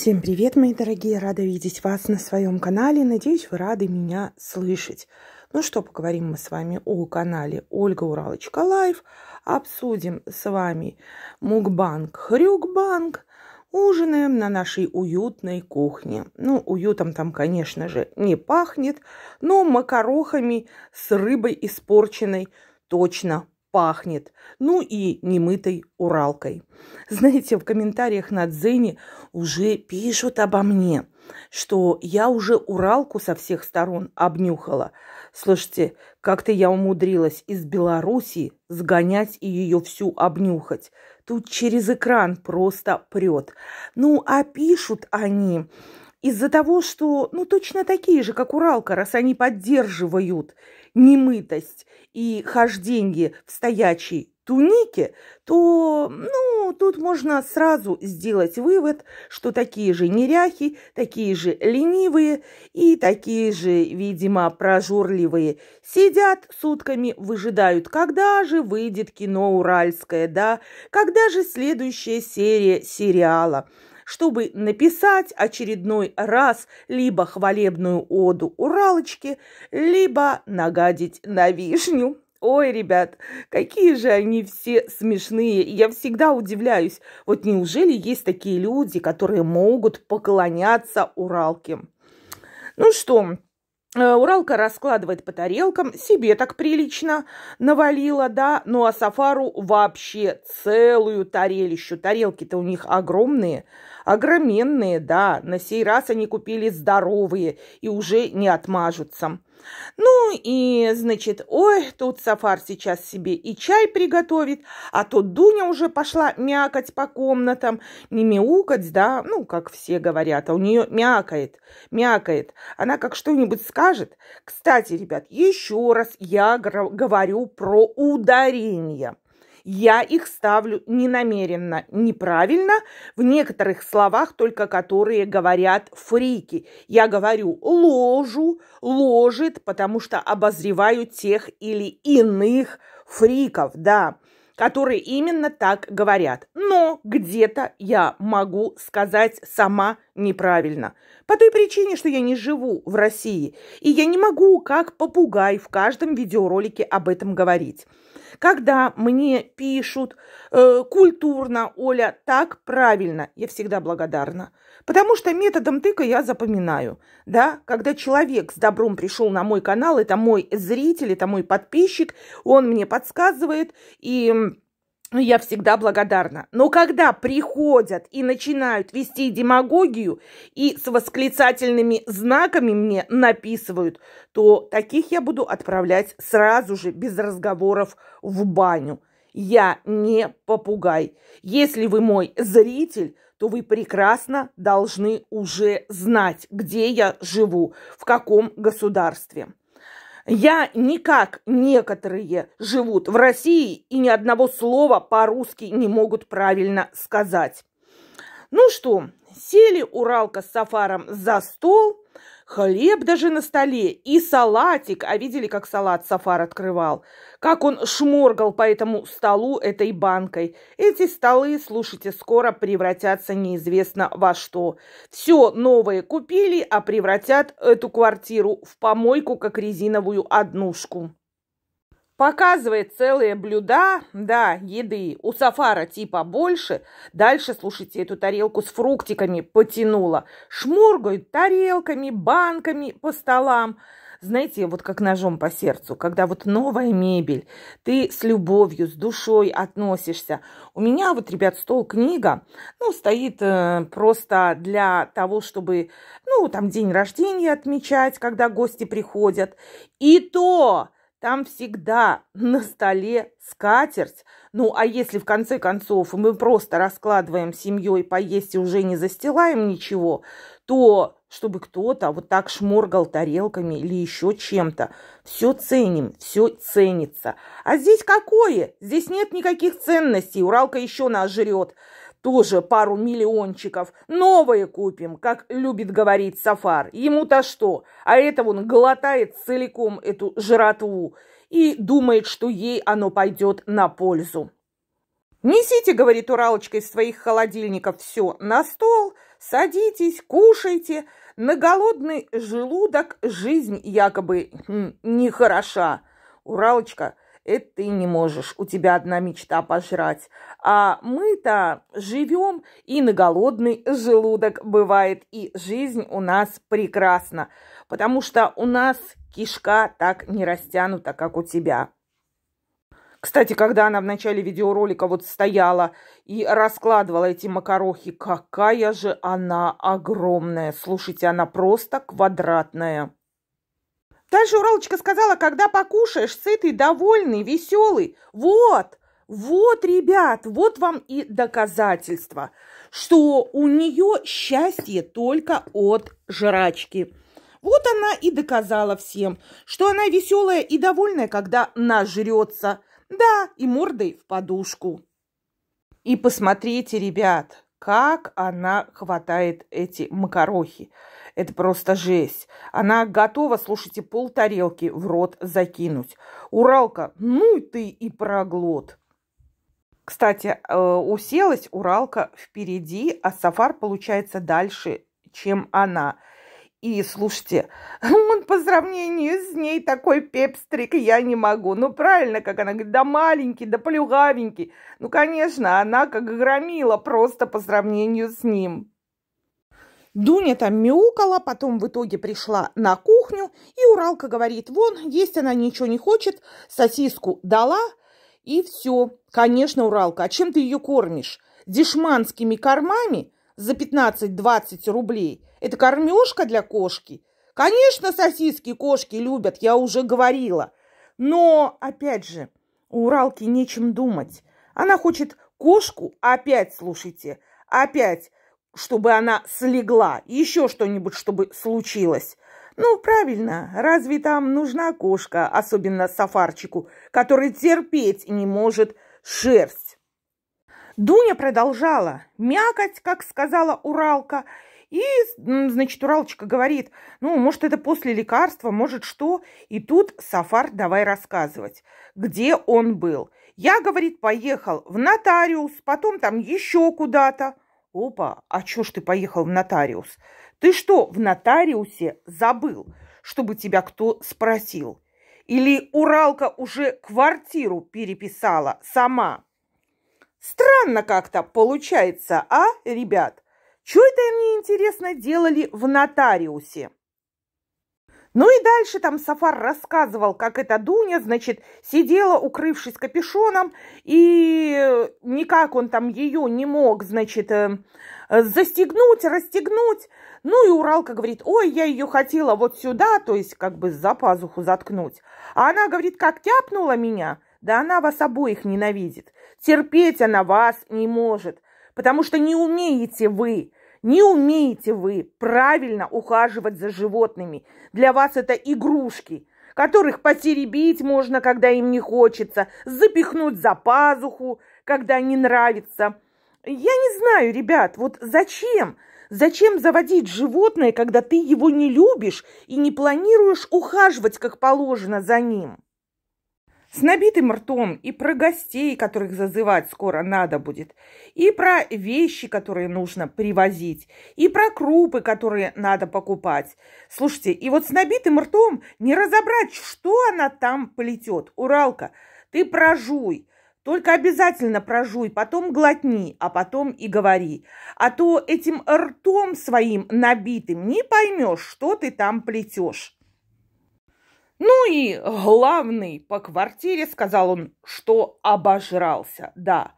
Всем привет, мои дорогие! Рада видеть вас на своем канале. Надеюсь, вы рады меня слышать. Ну что, поговорим мы с вами о канале Ольга Уралочка Лайф. Обсудим с вами мукбанг, хрюкбанг. Ужинаем на нашей уютной кухне. Ну, уютом там, конечно же, не пахнет, но макарохами с рыбой испорченной точно пахнет. Ну и немытой уралкой. Знаете, в комментариях на Дзене уже пишут обо мне, что я уже уралку со всех сторон обнюхала. Слушайте, как-то я умудрилась из Белоруссии сгонять и ее всю обнюхать. Тут через экран просто прет. Ну, а пишут они, из-за того, что, ну, точно такие же, как Уралка, раз они поддерживают немытость и хождение в стоячей тунике, то, ну, тут можно сразу сделать вывод, что такие же неряхи, такие же ленивые и такие же, видимо, прожорливые сидят сутками, выжидают, когда же выйдет кино уральское, да, когда же следующая серия сериала – чтобы написать очередной раз либо хвалебную оду Уралочке, либо нагадить на вишню. Ой, ребят, какие же они все смешные. Я всегда удивляюсь, вот неужели есть такие люди, которые могут поклоняться Уралке? Ну что, э, Уралка раскладывает по тарелкам, себе так прилично навалила, да, ну а Сафару вообще целую тарелищу. Тарелки-то у них огромные. Огроменные, да, на сей раз они купили здоровые и уже не отмажутся. Ну и, значит, ой, тут Сафар сейчас себе и чай приготовит, а то Дуня уже пошла мякать по комнатам, не мяукать, да, ну, как все говорят, а у нее мякает, мякает. Она как что-нибудь скажет. Кстати, ребят, еще раз я говорю про ударение. Я их ставлю не намеренно, неправильно, в некоторых словах только которые говорят фрики. Я говорю ложу, ложит, потому что обозреваю тех или иных фриков, да, которые именно так говорят. Но где-то я могу сказать сама неправильно. По той причине, что я не живу в России, и я не могу, как попугай, в каждом видеоролике об этом говорить. Когда мне пишут э, культурно, Оля, так правильно, я всегда благодарна. Потому что методом тыка я запоминаю. Да? Когда человек с добром пришел на мой канал, это мой зритель, это мой подписчик, он мне подсказывает и ну, я всегда благодарна. Но когда приходят и начинают вести демагогию и с восклицательными знаками мне написывают, то таких я буду отправлять сразу же, без разговоров, в баню. Я не попугай. Если вы мой зритель, то вы прекрасно должны уже знать, где я живу, в каком государстве. Я никак некоторые живут в России и ни одного слова по-русски не могут правильно сказать. Ну что, сели Уралка с Сафаром за стол, Хлеб даже на столе и салатик. А видели, как салат Сафар открывал? Как он шморгал по этому столу этой банкой. Эти столы, слушайте, скоро превратятся неизвестно во что. Все новое купили, а превратят эту квартиру в помойку, как резиновую однушку показывает целые блюда, да, еды, у сафара типа больше, дальше, слушайте, эту тарелку с фруктиками потянула, шмургают тарелками, банками по столам, знаете, вот как ножом по сердцу, когда вот новая мебель, ты с любовью, с душой относишься. У меня вот, ребят, стол книга, ну, стоит э, просто для того, чтобы, ну, там день рождения отмечать, когда гости приходят. И то там всегда на столе скатерть. Ну, а если в конце концов мы просто раскладываем семьей поесть и уже не застилаем ничего, то чтобы кто-то вот так шморгал тарелками или еще чем-то. Все ценим, все ценится. А здесь какое? Здесь нет никаких ценностей. Уралка еще нас жрет тоже пару миллиончиков. Новое купим, как любит говорить Сафар. Ему-то что? А это он глотает целиком эту жратву и думает, что ей оно пойдет на пользу. «Несите, — говорит Уралочка из своих холодильников, — все на стол, садитесь, кушайте. На голодный желудок жизнь якобы нехороша». Уралочка – это ты не можешь, у тебя одна мечта пожрать. А мы-то живем и на голодный желудок бывает, и жизнь у нас прекрасна, потому что у нас кишка так не растянута, как у тебя. Кстати, когда она в начале видеоролика вот стояла и раскладывала эти макарохи, какая же она огромная. Слушайте, она просто квадратная. Дальше Уралочка сказала, когда покушаешь, сытый, довольный, веселый. Вот, вот, ребят, вот вам и доказательство, что у нее счастье только от жрачки. Вот она и доказала всем, что она веселая и довольная, когда нажрется. Да, и мордой в подушку. И посмотрите, ребят, как она хватает эти макарохи. Это просто жесть. Она готова, слушайте, пол тарелки в рот закинуть. Уралка, ну ты и проглот. Кстати, э, уселась Уралка впереди, а Сафар получается дальше, чем она. И слушайте, он по сравнению с ней такой пепстрик, я не могу. Ну, правильно, как она говорит, да маленький, да плюгавенький. Ну, конечно, она как громила просто по сравнению с ним. Дуня там мяукала, потом в итоге пришла на кухню, и Уралка говорит, вон, есть она ничего не хочет, сосиску дала, и все. Конечно, Уралка, а чем ты ее кормишь? Дешманскими кормами? за 15-20 рублей. Это кормежка для кошки. Конечно, сосиски кошки любят, я уже говорила. Но, опять же, у Уралки нечем думать. Она хочет кошку, опять, слушайте, опять, чтобы она слегла, еще что-нибудь, чтобы случилось. Ну, правильно, разве там нужна кошка, особенно сафарчику, который терпеть не может шерсть? Дуня продолжала мякоть, как сказала Уралка. И, значит, Уралочка говорит, ну, может, это после лекарства, может, что. И тут Сафар давай рассказывать, где он был. Я, говорит, поехал в нотариус, потом там еще куда-то. Опа, а чё ж ты поехал в нотариус? Ты что, в нотариусе забыл, чтобы тебя кто спросил? Или Уралка уже квартиру переписала сама? Странно как-то получается, а, ребят? Что это они, интересно, делали в нотариусе? Ну и дальше там Сафар рассказывал, как эта Дуня, значит, сидела, укрывшись капюшоном, и никак он там ее не мог, значит, э, застегнуть, расстегнуть. Ну и Уралка говорит, ой, я ее хотела вот сюда, то есть как бы за пазуху заткнуть. А она говорит, как тяпнула меня – да она вас обоих ненавидит. Терпеть она вас не может, потому что не умеете вы, не умеете вы правильно ухаживать за животными. Для вас это игрушки, которых потеребить можно, когда им не хочется, запихнуть за пазуху, когда не нравится. Я не знаю, ребят, вот зачем? Зачем заводить животное, когда ты его не любишь и не планируешь ухаживать как положено за ним? с набитым ртом, и про гостей, которых зазывать скоро надо будет, и про вещи, которые нужно привозить, и про крупы, которые надо покупать. Слушайте, и вот с набитым ртом не разобрать, что она там плетет. Уралка, ты прожуй, только обязательно прожуй, потом глотни, а потом и говори. А то этим ртом своим набитым не поймешь, что ты там плетешь. Ну и главный по квартире сказал он, что обожрался, да.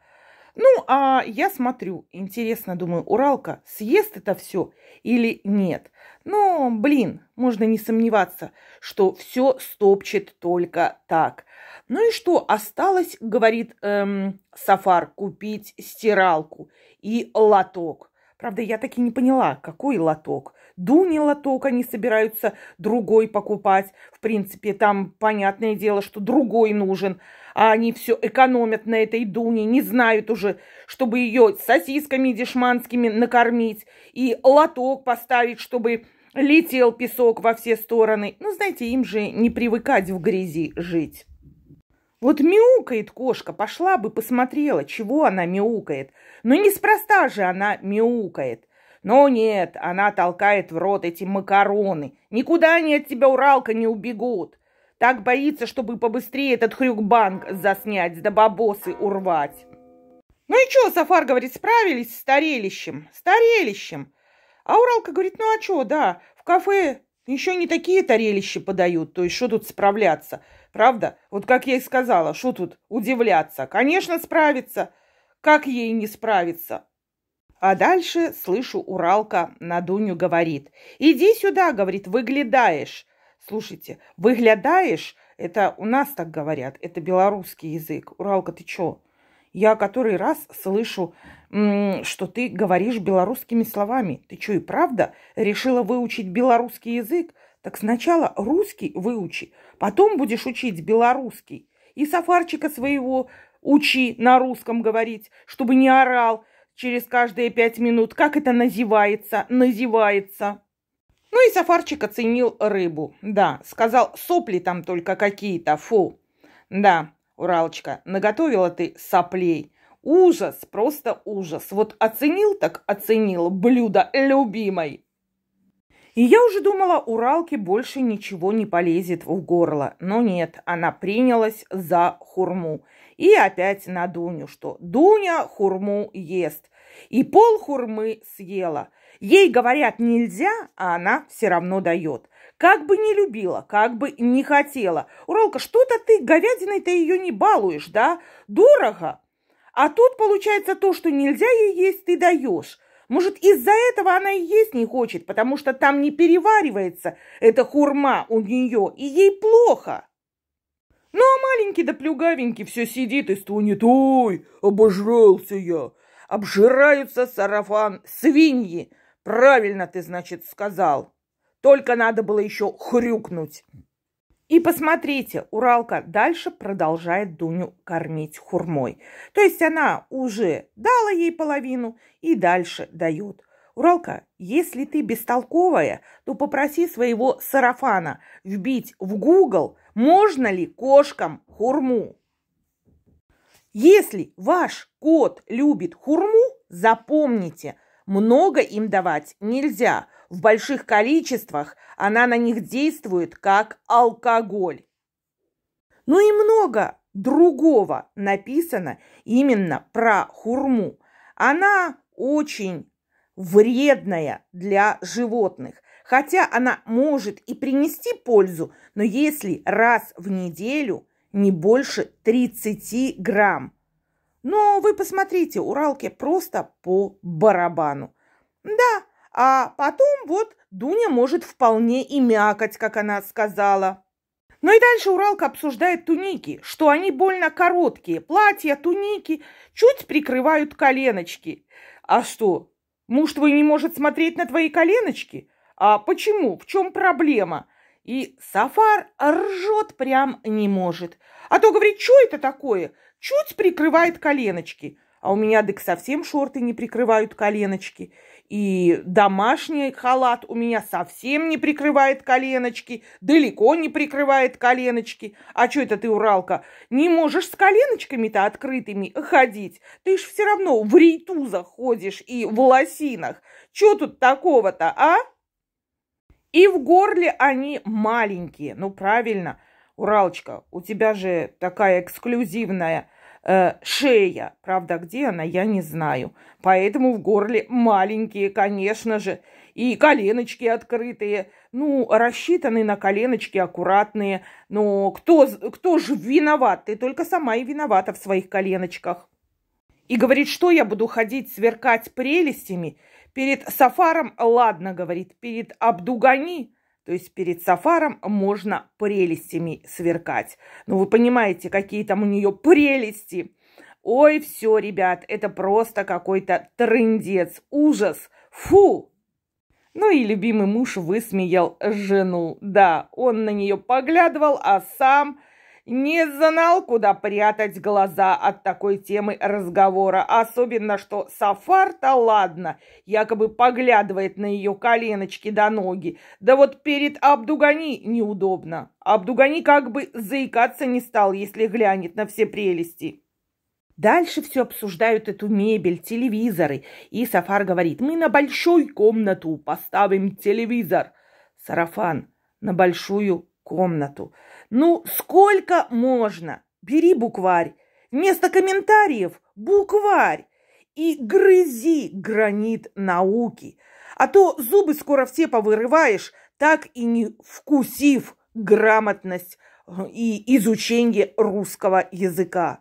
Ну, а я смотрю, интересно, думаю, Уралка съест это все или нет. Но, блин, можно не сомневаться, что все стопчет только так. Ну и что осталось, говорит эм, Сафар, купить стиралку и лоток. Правда, я таки не поняла, какой лоток. Дуни лоток они собираются другой покупать. В принципе, там понятное дело, что другой нужен. А они все экономят на этой Дуне, не знают уже, чтобы ее сосисками дешманскими накормить и лоток поставить, чтобы летел песок во все стороны. Ну, знаете, им же не привыкать в грязи жить. Вот мяукает кошка, пошла бы посмотрела, чего она мяукает. Но неспроста же она мяукает. Но нет, она толкает в рот эти макароны. Никуда они от тебя, Уралка, не убегут. Так боится, чтобы побыстрее этот хрюкбанк заснять, да бабосы урвать. Ну и что, Сафар говорит, справились с тарелищем, с тарелищем. А Уралка говорит, ну а что, да, в кафе еще не такие тарелища подают, то есть что тут справляться, правда? Вот как я и сказала, что тут удивляться? Конечно, справиться. Как ей не справиться? А дальше слышу, Уралка на Дуню говорит. «Иди сюда», — говорит, — «выглядаешь». Слушайте, «выглядаешь» — это у нас так говорят, это белорусский язык. Уралка, ты чё? Я который раз слышу, что ты говоришь белорусскими словами. Ты чё, и правда решила выучить белорусский язык? Так сначала русский выучи, потом будешь учить белорусский. И сафарчика своего учи на русском говорить, чтобы не орал, через каждые пять минут. Как это называется? Называется. Ну и Сафарчик оценил рыбу. Да, сказал, сопли там только какие-то, фу. Да, Уралочка, наготовила ты соплей. Ужас, просто ужас. Вот оценил так оценил блюдо любимой. И я уже думала, Уралке больше ничего не полезет в горло. Но нет, она принялась за хурму. И опять на Дуню, что Дуня хурму ест и пол хурмы съела. Ей говорят нельзя, а она все равно дает. Как бы не любила, как бы не хотела. Уралка, что-то ты говядиной-то ее не балуешь, да? Дорого. А тут получается то, что нельзя ей есть, ты даешь. Может, из-за этого она и есть не хочет, потому что там не переваривается эта хурма у нее, и ей плохо. Ну, а маленький да плюгавенький все сидит и стонет. «Ой, обожрался я! обжираются сарафан свиньи. Правильно ты, значит, сказал. Только надо было еще хрюкнуть. И посмотрите, Уралка дальше продолжает Дуню кормить хурмой. То есть она уже дала ей половину и дальше дает. Уралка, если ты бестолковая, то попроси своего сарафана вбить в Google, можно ли кошкам хурму. Если ваш кот любит хурму, запомните, много им давать нельзя. В больших количествах она на них действует как алкоголь. Ну и много другого написано именно про хурму. Она очень вредная для животных. Хотя она может и принести пользу, но если раз в неделю – не больше 30 грамм. Но вы посмотрите, Уралки просто по барабану. Да, а потом вот Дуня может вполне и мякоть, как она сказала. Ну и дальше Уралка обсуждает туники, что они больно короткие. Платья, туники чуть прикрывают коленочки. А что, муж твой не может смотреть на твои коленочки? А почему? В чем проблема? И Сафар ржет прям не может. А то, говорит, что это такое? Чуть прикрывает коленочки. А у меня, так совсем шорты не прикрывают коленочки. И домашний халат у меня совсем не прикрывает коленочки. Далеко не прикрывает коленочки. А что это ты, Уралка, не можешь с коленочками-то открытыми ходить? Ты ж все равно в рейтузах ходишь и в лосинах. Что тут такого-то, а? И в горле они маленькие. Ну, правильно, Уралочка, у тебя же такая эксклюзивная э, шея. Правда, где она, я не знаю. Поэтому в горле маленькие, конечно же. И коленочки открытые. Ну, рассчитаны на коленочки аккуратные. Но кто, кто же виноват? Ты только сама и виновата в своих коленочках. И говорит, что я буду ходить сверкать прелестями – Перед Сафаром ладно, говорит, перед Абдугани, то есть перед Сафаром можно прелестями сверкать. Ну, вы понимаете, какие там у нее прелести. Ой, все, ребят, это просто какой-то трындец, ужас, фу! Ну и любимый муж высмеял жену. Да, он на нее поглядывал, а сам не знал, куда прятать глаза от такой темы разговора, особенно что Сафар-то ладно, якобы поглядывает на ее коленочки до ноги. Да вот перед Абдугани неудобно. Абдугани как бы заикаться не стал, если глянет на все прелести. Дальше все обсуждают эту мебель, телевизоры. И Сафар говорит, мы на большую комнату поставим телевизор. Сарафан, на большую комнату. Ну, сколько можно? Бери букварь. Вместо комментариев – букварь. И грызи гранит науки. А то зубы скоро все повырываешь, так и не вкусив грамотность э, и изучение русского языка.